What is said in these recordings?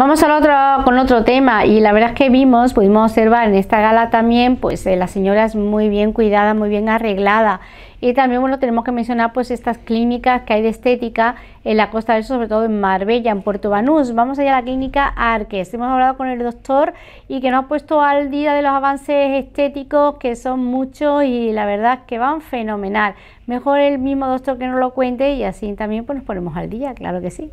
Vamos al otro, con otro tema y la verdad es que vimos, pudimos observar en esta gala también, pues eh, la señora es muy bien cuidada, muy bien arreglada y también bueno tenemos que mencionar pues estas clínicas que hay de estética en la Costa del Sol, sobre todo en Marbella, en Puerto Banús. Vamos allá a la clínica Arques. Hemos hablado con el doctor y que nos ha puesto al día de los avances estéticos que son muchos y la verdad es que van fenomenal. Mejor el mismo doctor que nos lo cuente y así también pues nos ponemos al día, claro que sí.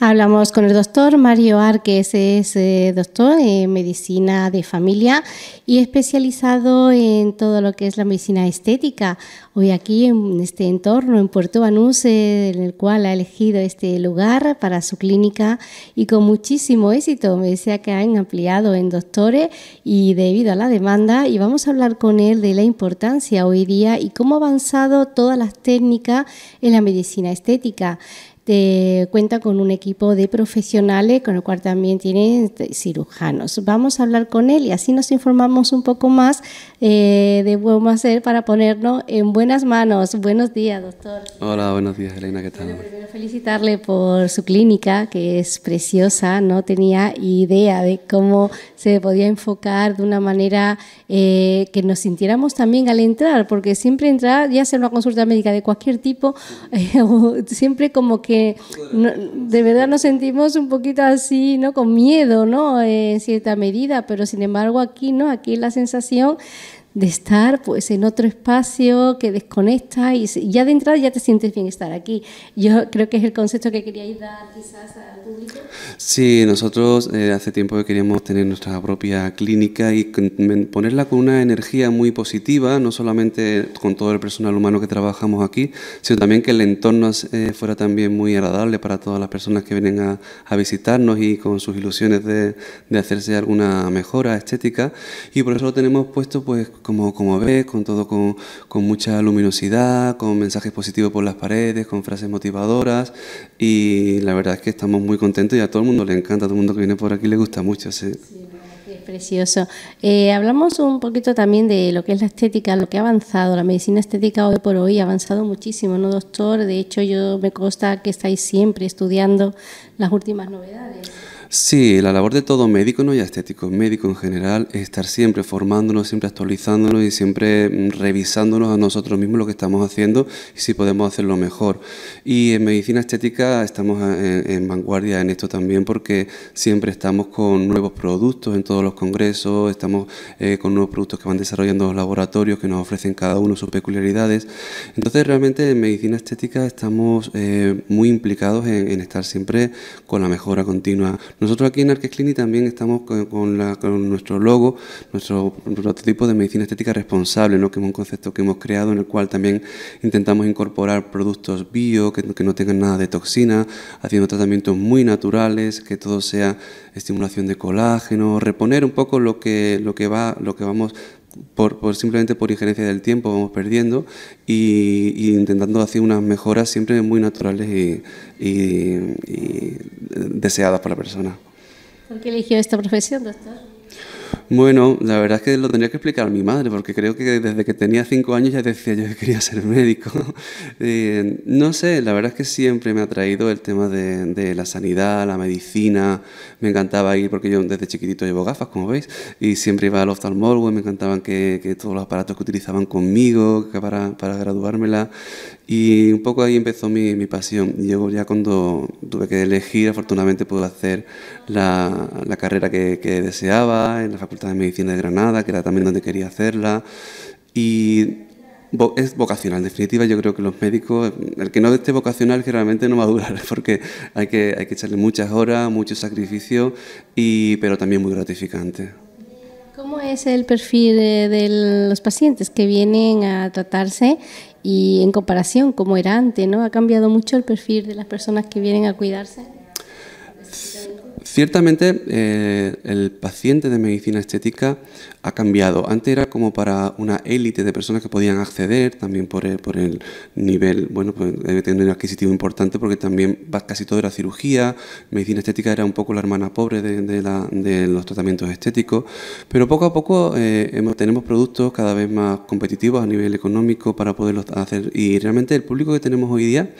Hablamos con el doctor Mario Arques, es eh, doctor en medicina de familia y especializado en todo lo que es la medicina estética. Hoy aquí en este entorno, en Puerto Banús, eh, en el cual ha elegido este lugar para su clínica y con muchísimo éxito. Me decía que han ampliado en doctores y debido a la demanda y vamos a hablar con él de la importancia hoy día y cómo ha avanzado todas las técnicas en la medicina estética. Este, cuenta con un equipo de profesionales, con el cual también tiene este, cirujanos. Vamos a hablar con él y así nos informamos un poco más eh, de cómo hacer para ponernos en buenas manos. Buenos días, doctor. Hola, buenos días, Elena, ¿qué tal? primero felicitarle por su clínica, que es preciosa. No tenía idea de cómo se podía enfocar de una manera eh, que nos sintiéramos también al entrar, porque siempre entrar, ya sea una consulta médica de cualquier tipo, siempre como que de verdad nos sentimos un poquito así, ¿no? Con miedo, ¿no? Eh, en cierta medida, pero sin embargo aquí, ¿no? Aquí la sensación de estar pues en otro espacio que desconecta y ya de entrada ya te sientes bien estar aquí. Yo creo que es el concepto que queríais dar quizás al público. Sí, nosotros eh, hace tiempo que queríamos tener nuestra propia clínica y ponerla con una energía muy positiva, no solamente con todo el personal humano que trabajamos aquí, sino también que el entorno eh, fuera también muy agradable para todas las personas que vienen a, visitarnos y con sus ilusiones de, de hacerse alguna mejora estética. Y por eso lo tenemos puesto pues como, como ves, con todo con, con, mucha luminosidad, con mensajes positivos por las paredes, con frases motivadoras y la verdad es que estamos muy contentos y a todo el mundo le encanta, todo el mundo que viene por aquí le gusta mucho. Sí. es precioso. Eh, hablamos un poquito también de lo que es la estética, lo que ha avanzado. La medicina estética hoy por hoy ha avanzado muchísimo, ¿no, doctor? De hecho, yo me consta que estáis siempre estudiando las últimas novedades. Sí, la labor de todo médico, no ya estético, médico en general, es estar siempre formándonos, siempre actualizándonos y siempre mm, revisándonos a nosotros mismos lo que estamos haciendo y si podemos hacerlo mejor. Y en medicina estética estamos eh, en, vanguardia en esto también porque siempre estamos con nuevos productos en todos los congresos, estamos eh, con nuevos productos que van desarrollando los laboratorios que nos ofrecen cada uno sus peculiaridades. Entonces realmente en medicina estética estamos eh, muy implicados en estar siempre con la mejora continua nosotros aquí en Arquesclini también estamos con, nuestro logo, nuestro prototipo de medicina estética responsable, que es un concepto que hemos creado en el cual también intentamos incorporar productos bio, que, no tengan nada de toxina, haciendo tratamientos muy naturales, que todo sea estimulación de colágeno, reponer un poco lo que, lo que, va, lo que vamos por, simplemente por injerencia del tiempo vamos perdiendo y, intentando hacer unas mejoras siempre muy naturales y, y, deseadas por la persona. ¿Por qué eligió esta profesión, doctor? Bueno, la verdad es que lo tendría que explicar a mi madre, porque creo que desde que tenía cinco años ya decía yo que quería ser médico. Eh, no sé, la verdad es que siempre me ha traído el tema de, la sanidad, la medicina. Me encantaba ir, porque yo desde chiquitito llevo gafas, como veis, y siempre iba al oftalmólogo y me encantaban que, todos los aparatos que utilizaban conmigo para, para graduármela. Y un poco ahí empezó mi, pasión. Y ya cuando tuve que elegir, afortunadamente pude hacer la, carrera que deseaba en la facultad de Medicina de Granada, que era también donde quería hacerla. Y es vocacional. En definitiva, yo creo que los médicos, el que no esté vocacional, generalmente no va a durar, porque hay que, hay que echarle muchas horas, mucho sacrificio, y, pero también muy gratificante. ¿Cómo es el perfil de los pacientes que vienen a tratarse y en comparación cómo era antes? ¿no? ¿Ha cambiado mucho el perfil de las personas que vienen a cuidarse? Ciertamente eh, el paciente de medicina estética ha cambiado. Antes era como para una élite de personas que podían acceder, también por el, por el nivel, bueno, pues tener un adquisitivo importante porque también casi todo era cirugía, medicina estética era un poco la hermana pobre de, los tratamientos estéticos, pero poco a poco eh, tenemos productos cada vez más competitivos a nivel económico para poderlos hacer y realmente el público que tenemos hoy día,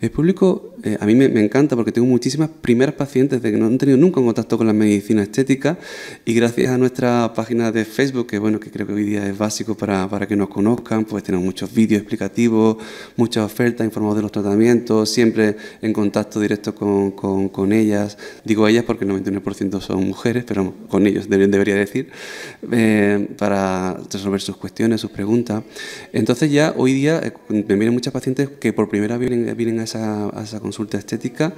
el público eh, a mí me, encanta porque tengo muchísimas primeras pacientes de que no han nunca en contacto con la medicina estética y gracias a nuestra página de Facebook, que bueno, que creo que hoy día es básico para, para que nos conozcan, pues tenemos muchos vídeos explicativos, muchas ofertas, informados de los tratamientos, siempre en contacto directo con, con, ellas. Digo ellas porque el 99% son mujeres, pero con ellos debería decir, eh, para resolver sus cuestiones, sus preguntas. Entonces ya hoy día eh, me vienen muchas pacientes que por primera vez vienen, vienen a, esa, a esa consulta estética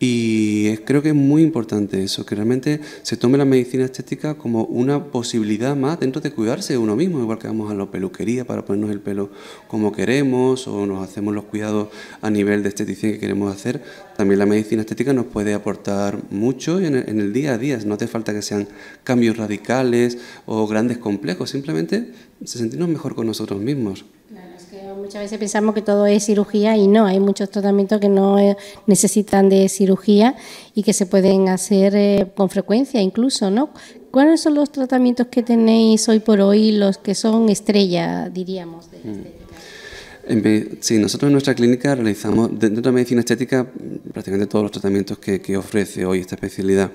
y creo que es muy importante importante eso, que realmente se tome la medicina estética como una posibilidad más dentro de cuidarse uno mismo, igual que vamos a la peluquería para ponernos el pelo como queremos o nos hacemos los cuidados a nivel de estética que queremos hacer, también la medicina estética nos puede aportar mucho en el, en el día a día, no hace falta que sean cambios radicales o grandes complejos, simplemente se sentirnos mejor con nosotros mismos muchas veces pensamos que todo es cirugía y no, hay muchos tratamientos que no eh, necesitan de cirugía y que se pueden hacer eh, con frecuencia incluso, ¿no? ¿Cuáles son los tratamientos que tenéis hoy por hoy, los que son estrella, diríamos? De, mm. Sí, nosotros en nuestra clínica realizamos dentro de la medicina estética prácticamente todos los tratamientos que, ofrece hoy esta especialidad.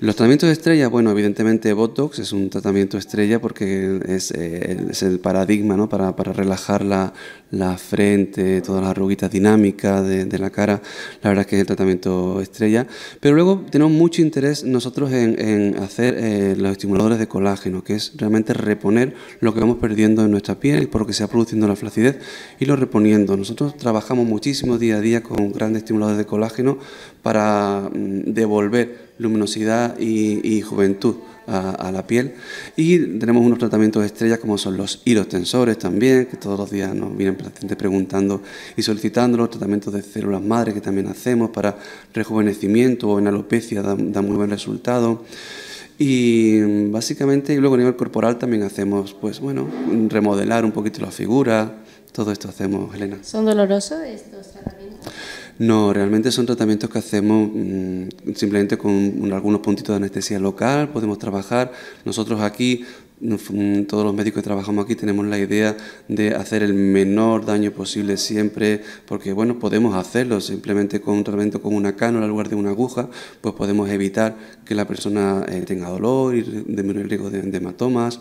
Los tratamientos de estrella, bueno, evidentemente Botox es un tratamiento estrella porque es, eh, el paradigma ¿no? para relajar la, la frente, todas las arruguitas dinámicas de, la cara. La verdad es que es el tratamiento estrella. Pero luego tenemos mucho interés nosotros en, hacer eh, los estimuladores de colágeno, que es realmente reponer lo que vamos perdiendo en nuestra piel por lo que se está produciendo la flacidez y lo reponiendo. Nosotros trabajamos muchísimo día a día con grandes estimuladores de colágeno para mm, devolver luminosidad y juventud a, la piel. Y tenemos unos tratamientos estrellas como son los tensores también, que todos los días nos vienen pacientes preguntando y solicitando los tratamientos de células madre que también hacemos para rejuvenecimiento o en alopecia da, muy buen resultado. Y básicamente, y luego a nivel corporal también hacemos, pues bueno, remodelar un poquito la figura, todo esto hacemos, Elena. ¿Son dolorosos estos tratamientos? No, realmente son tratamientos que hacemos mm, simplemente con algunos puntitos de anestesia local, podemos trabajar. Nosotros aquí mm, todos los médicos que trabajamos aquí tenemos la idea de hacer el menor daño posible siempre, porque bueno, podemos hacerlo simplemente con un tratamiento con una cánula en lugar de una aguja, pues podemos evitar que la persona eh, tenga dolor y disminuir el riesgo de hematomas.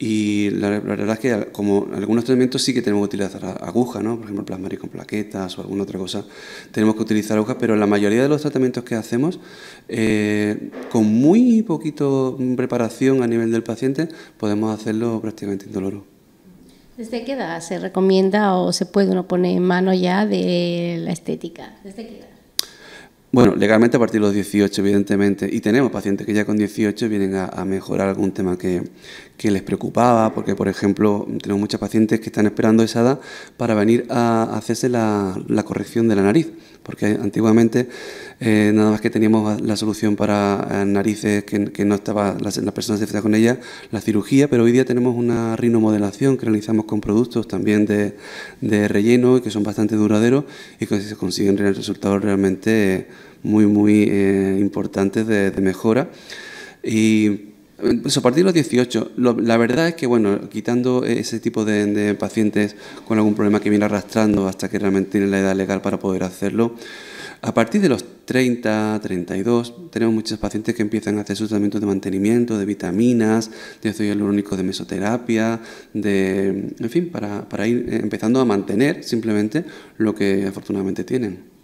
Y la, verdad es que como algunos tratamientos sí que tenemos que utilizar agujas, ¿no? Por ejemplo, plasmar con plaquetas o alguna otra cosa, tenemos que utilizar agujas, pero la mayoría de los tratamientos que hacemos, eh, con muy poquito preparación a nivel del paciente, podemos hacerlo prácticamente indoloro. ¿Desde qué edad se recomienda o se puede uno poner en mano ya de la estética? ¿Desde qué bueno, legalmente a partir de los 18, evidentemente, y tenemos pacientes que ya con 18 vienen a, mejorar algún tema que, les preocupaba, porque, por ejemplo, tenemos muchas pacientes que están esperando esa edad para venir a hacerse la, corrección de la nariz, porque antiguamente eh, nada más que teníamos la solución para eh, narices que, no estaba las, las personas afectadas con ella, la cirugía, pero hoy día tenemos una rinomodelación que realizamos con productos también de, relleno y que son bastante duraderos y que se consiguen el resultado realmente muy, muy eh, importantes de, mejora. Y pues, a partir de los 18, la verdad es que, bueno, quitando ese tipo de, pacientes con algún problema que viene arrastrando hasta que realmente tienen la edad legal para poder hacerlo, a partir de los 30, 32, tenemos muchos pacientes que empiezan a hacer sus tratamientos de mantenimiento, de vitaminas, de ácido hialurónico de mesoterapia, de, en fin, para, para ir empezando a mantener simplemente lo que afortunadamente tienen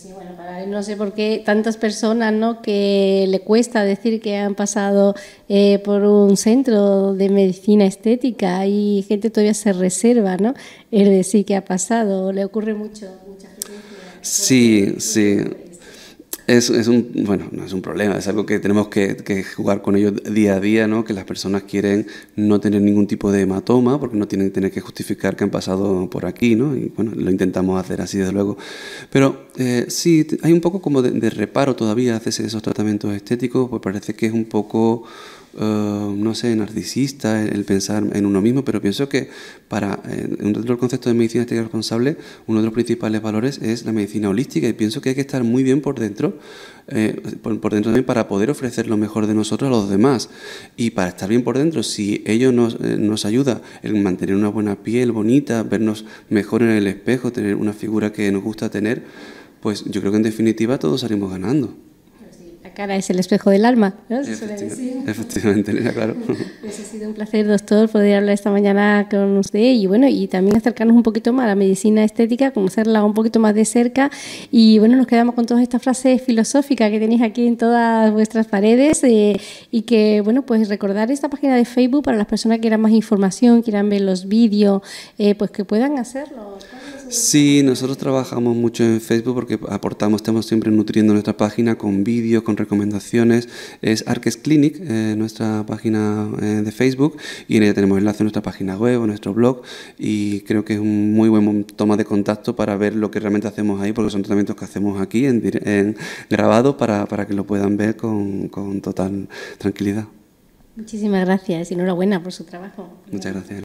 sí, bueno, para no sé por qué tantas personas ¿no? que le cuesta decir que han pasado eh, por un centro de medicina estética y gente todavía se reserva, ¿no? Es decir, que ha pasado, le ocurre mucho, mucha Sí, sí es, un, bueno, no es un problema, es algo que tenemos que, jugar con ellos día a día, ¿no? que las personas quieren no tener ningún tipo de hematoma porque no tienen que que justificar que han pasado por aquí, ¿no? y bueno, lo intentamos hacer así desde luego. Pero eh, sí, hay un poco como de, reparo todavía hacer esos tratamientos estéticos, pues parece que es un poco... Eh, no sé, narcisista el pensar en uno mismo, pero pienso que para eh, dentro concepto de medicina estética responsable, uno de los principales valores es la medicina holística y pienso que hay que estar muy bien por dentro eh, por, dentro también para poder ofrecer lo mejor de nosotros a los demás. Y para estar bien por dentro, si ello nos, eh, nos ayuda en mantener una buena piel bonita, vernos mejor en el espejo, tener una figura que nos gusta tener, pues yo creo que en definitiva todos salimos ganando cara es el espejo del alma, Efectivamente, claro. ha sido un placer, doctor, poder hablar esta mañana con usted y bueno, y también acercarnos un poquito más a la medicina estética, conocerla un poquito más de cerca y bueno, nos quedamos con todas estas frases filosóficas que tenéis aquí en todas vuestras paredes eh, y que bueno, pues recordar esta página de Facebook para las personas que quieran más información, quieran ver los vídeos, eh, pues que puedan hacerlo. Sí, nosotros trabajamos mucho en Facebook porque aportamos, estamos siempre nutriendo nuestra página con vídeos, con recomendaciones. Es Arques Clinic, eh, nuestra página eh, de Facebook, y en ella tenemos enlace a nuestra página web, o nuestro blog, y creo que es un muy buen toma de contacto para ver lo que realmente hacemos ahí, porque son tratamientos que hacemos aquí en, en grabado para, que lo puedan ver con, con total tranquilidad. Muchísimas gracias y enhorabuena por su trabajo. Muchas gracias.